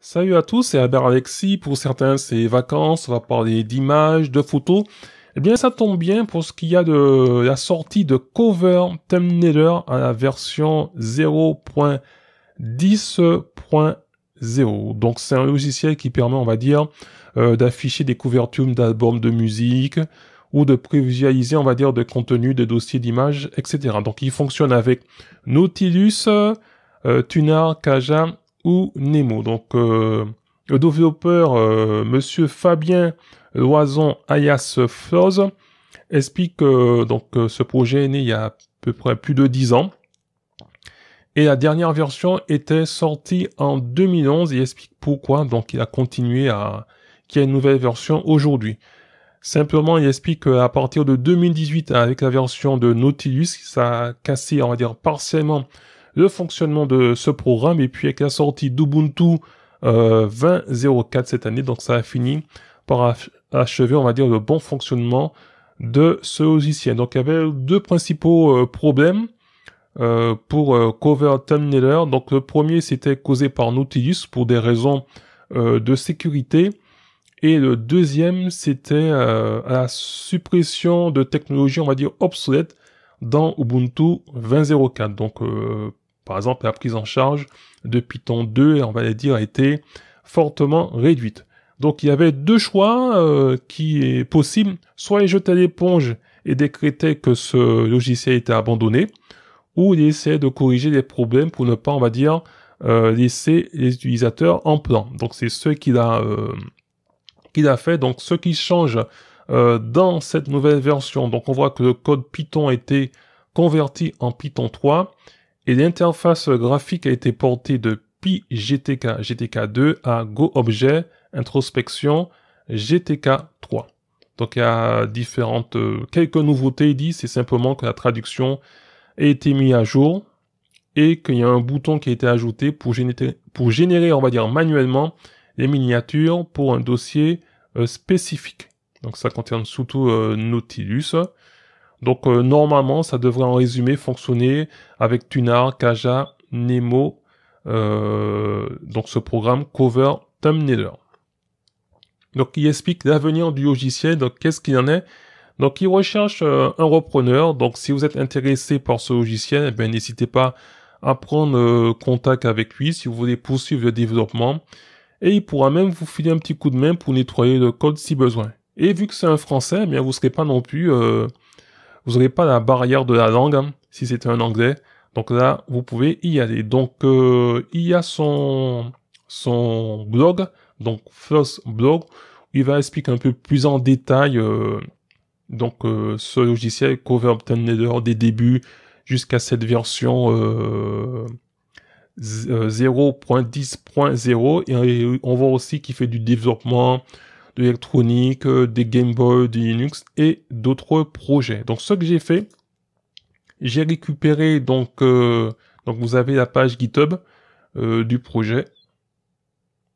Salut à tous, c'est Albert Alexis. Pour certains, c'est vacances. On va parler d'images, de photos. Eh bien, ça tombe bien pour ce qu'il y a de la sortie de Cover Thumbnailer à la version 0.10.0. Donc, c'est un logiciel qui permet, on va dire, euh, d'afficher des couvertures d'albums de musique ou de prévisualiser, on va dire, des contenus, de dossiers d'images, etc. Donc, il fonctionne avec Nautilus, euh, Tunar, Kaja ou Nemo. Donc euh, le développeur euh, Monsieur Fabien Loison Ayas Floz explique que donc euh, ce projet est né il y a à peu près plus de 10 ans. Et la dernière version était sortie en 2011. Il explique pourquoi. Donc il a continué à qu'il y a une nouvelle version aujourd'hui. Simplement, il explique qu'à partir de 2018, avec la version de Nautilus, ça a cassé, on va dire, partiellement le fonctionnement de ce programme et puis avec la sortie d'Ubuntu 20.04 euh, cette année. Donc ça a fini par achever, on va dire, le bon fonctionnement de ce logiciel. Donc il y avait deux principaux euh, problèmes euh, pour Cover Terminator. Donc le premier c'était causé par Nautilus pour des raisons de sécurité. Et le deuxième, c'était la suppression de technologies, on va dire, obsolètes dans Ubuntu 20.04. Donc, par exemple, la prise en charge de Python 2, on va dire, a été fortement réduite. Donc il y avait deux choix euh, qui est possible, soit il jetait l'éponge et décrétait que ce logiciel était abandonné, ou il essayait de corriger les problèmes pour ne pas, on va dire, euh, laisser les utilisateurs en plan. Donc c'est ce qu'il a, euh, qu'il a fait. Donc ce qui change dans cette nouvelle version, donc on voit que le code Python a été converti en Python 3 et l'interface graphique a été portée de Pi GTK2 à objet Introspection GTK3. Donc il y a différentes, euh, quelques nouveautés dit, c'est simplement que la traduction a été mise à jour et qu'il y a un bouton qui a été ajouté pour générer, on va dire manuellement, les miniatures pour un dossier euh, spécifique. Donc ça concerne surtout euh, Nautilus. Donc euh, normalement, ça devrait en résumé fonctionner avec Tunar, Kaja, Nemo, euh, donc ce programme Cover Thumbnailer. Donc il explique l'avenir du logiciel, donc qu'est-ce qu'il en est. Donc il recherche euh, un repreneur, donc si vous êtes intéressé par ce logiciel, eh n'hésitez pas à prendre contact avec lui si vous voulez poursuivre le développement. Et il pourra même vous filer un petit coup de main pour nettoyer le code si besoin. Et vu que c'est un français, eh vous ne serez pas non plus n'aurez pas la barrière de la langue hein, si c'est un anglais. Donc là, vous pouvez y aller. Donc euh, il y a son son blog, donc first Blog, où il va expliquer un peu plus en détail euh, donc euh, ce logiciel Cover Obtainer des débuts jusqu'à cette version 0.10.0 et on voit aussi qu'il fait du développement, électronique, euh, des Game Boy, des Linux et d'autres projets. Donc ce que j'ai fait, j'ai récupéré donc euh, donc vous avez la page GitHub euh, du projet.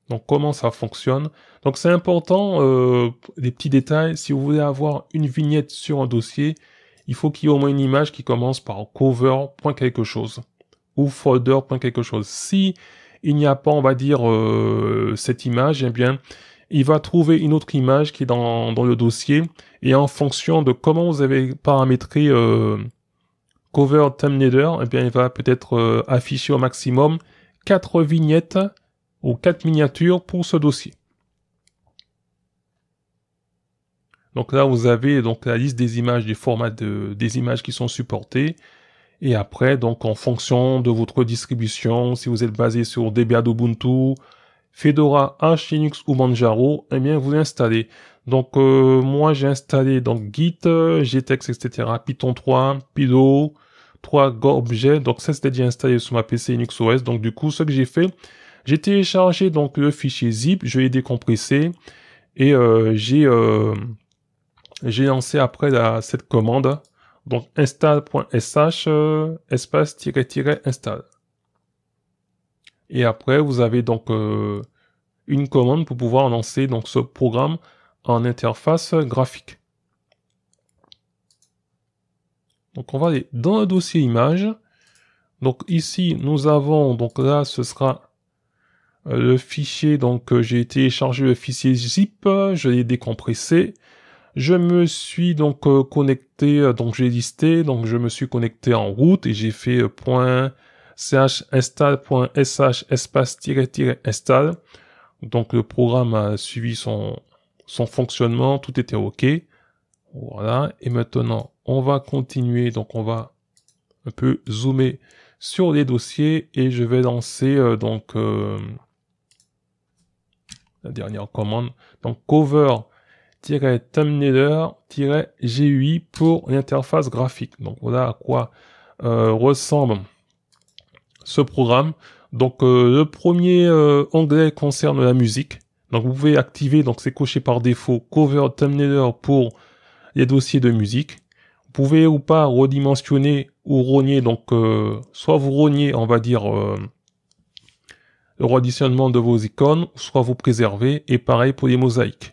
Donc comment ça fonctionne. Donc c'est important euh, des petits détails. Si vous voulez avoir une vignette sur un dossier, il faut qu'il y ait au moins une image qui commence par cover point quelque chose ou folder point quelque chose. Si il n'y a pas, on va dire, cette image, eh bien, il va trouver une autre image qui est dans, dans le dossier, et en fonction de comment vous avez paramétré euh, Cover Time eh bien, il va peut-être euh, afficher au maximum quatre vignettes ou quatre miniatures pour ce dossier. Donc là, vous avez donc la liste des images, du format de, des images qui sont supportées. Et après, donc en fonction de votre distribution, si vous êtes basé sur DBA d'Ubuntu, Fedora H, Linux ou Manjaro, eh bien vous l'installez. Donc euh, moi j'ai installé donc Git, euh, GTEx, etc. Python 3, Pido, 3 Go Objet. Donc ça c'était déjà installé sur ma PC Linux OS. Donc du coup ce que j'ai fait, j'ai téléchargé donc le fichier zip, je l'ai décompressé et euh, j'ai j'ai lancé après cette commande donc install.sh espace-install. Et après, vous avez donc euh, une commande pour pouvoir lancer donc ce programme en interface graphique. Donc on va aller dans le dossier image. Donc ici nous avons donc là ce sera euh, le fichier donc euh, j'ai téléchargé le fichier zip, je l'ai décompressé. Je me suis donc connecté donc j'ai listé donc je me suis connecté en route et j'ai fait point ch-install.sh espace-install. Donc le programme a suivi son, son fonctionnement, tout était OK. Voilà, et maintenant on va continuer, donc on va un peu zoomer sur les dossiers et je vais lancer euh, donc euh, la dernière commande, donc cover thumbnailer gui pour l'interface graphique. Donc voilà à quoi euh, ressemble ce programme. Donc euh, le premier euh, onglet concerne la musique. Donc vous pouvez activer, donc c'est coché par défaut, cover thumbnailer pour les dossiers de musique. Vous pouvez ou pas redimensionner ou rogner, donc euh, soit vous rognez, on va dire, le redimensionnement de vos icônes, soit vous préservez, et pareil pour les mosaïques.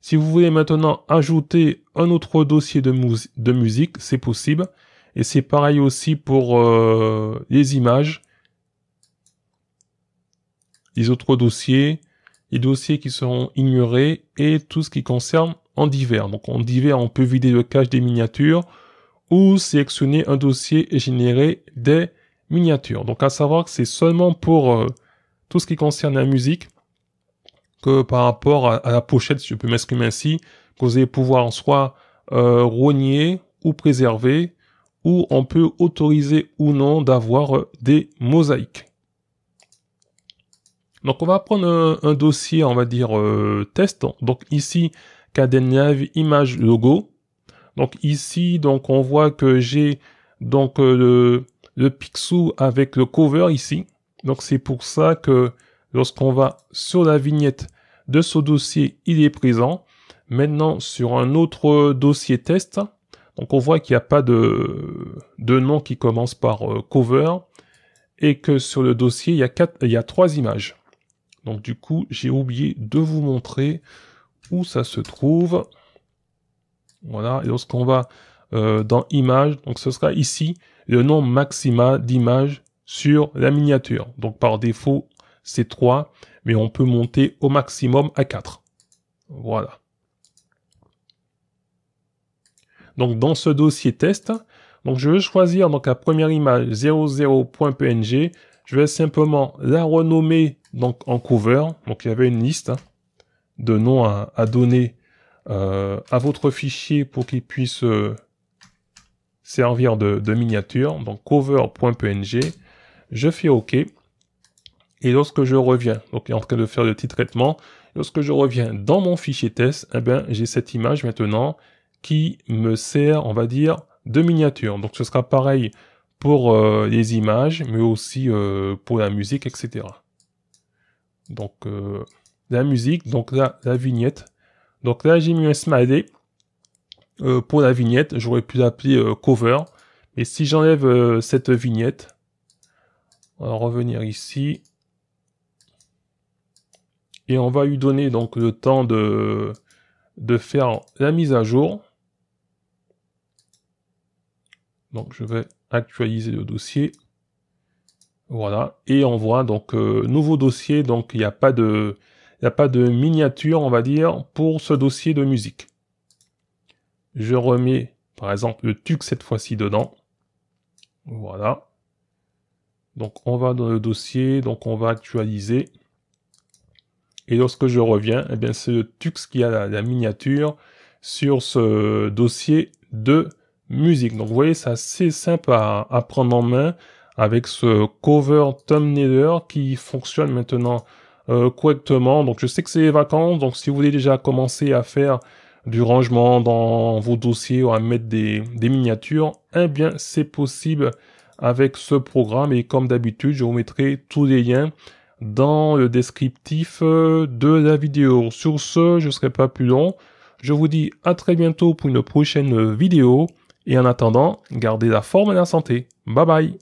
Si vous voulez maintenant ajouter un autre dossier de musique, c'est possible. Et c'est pareil aussi pour euh, les images. Les autres dossiers, les dossiers qui seront ignorés et tout ce qui concerne en divers. Donc en divers, on peut vider le cache des miniatures ou sélectionner un dossier et générer des miniatures. Donc à savoir que c'est seulement pour euh, tout ce qui concerne la musique que par rapport à, la pochette, si je peux m'exprimer ainsi, que vous allez pouvoir soit euh, rogner ou préserver où on peut autoriser ou non d'avoir des mosaïques. Donc on va prendre un, dossier, on va dire euh, test. Donc ici, Cadenav image logo. Donc ici, donc on voit que j'ai donc euh, le, le avec le cover ici. Donc c'est pour ça que lorsqu'on va sur la vignette de ce dossier, il est présent. Maintenant sur un autre dossier test, donc on voit qu'il n'y a pas de, de nom qui commence par euh, cover et que sur le dossier il y a quatre, il y a trois images. Donc du coup j'ai oublié de vous montrer où ça se trouve. Voilà, et lorsqu'on va euh, dans images, donc ce sera ici le nombre maxima d'images sur la miniature. Donc par défaut c'est trois. mais on peut monter au maximum à quatre. Voilà. Donc dans ce dossier test, donc je vais choisir donc la première image 00.png. Je vais simplement la renommer donc en cover. Donc il y avait une liste hein, de noms à, donner euh, à votre fichier pour qu'il puisse euh, servir de, de, miniature. Donc cover.png. Je fais OK. Et lorsque je reviens, donc en train de faire le petit traitement. Lorsque je reviens dans mon fichier test, eh bien j'ai cette image maintenant qui me sert, on va dire, de miniature. Donc ce sera pareil pour euh, les images, mais aussi euh, pour la musique, etc. Donc euh, la musique, donc la vignette. Donc là, j'ai mis un smiley pour la vignette. J'aurais pu l'appeler cover. Mais si j'enlève cette vignette, on va revenir ici. Et on va lui donner donc le temps de, de faire la mise à jour. Donc je vais actualiser le dossier. Voilà. Et on voit donc euh, nouveau dossier. Donc il n'y a pas de. Il a pas de miniature, on va dire, pour ce dossier de musique. Je remets, par exemple, le Tux, cette fois-ci dedans. Voilà. Donc on va dans le dossier, donc on va actualiser. Et lorsque je reviens, eh bien c'est le TUX qui a la, la, miniature sur ce dossier de musique. Donc vous voyez, c'est assez simple à, prendre en main avec ce cover thumbnailer qui fonctionne maintenant euh, correctement. Donc je sais que c'est les vacances, donc si vous voulez déjà commencer à faire du rangement dans vos dossiers ou à mettre des, des miniatures, eh bien c'est possible avec ce programme et comme d'habitude je vous mettrai tous les liens dans le descriptif euh, de la vidéo. Sur ce, je ne serai pas plus long. Je vous dis à très bientôt pour une prochaine vidéo. Et en attendant, gardez la forme et la santé. Bye bye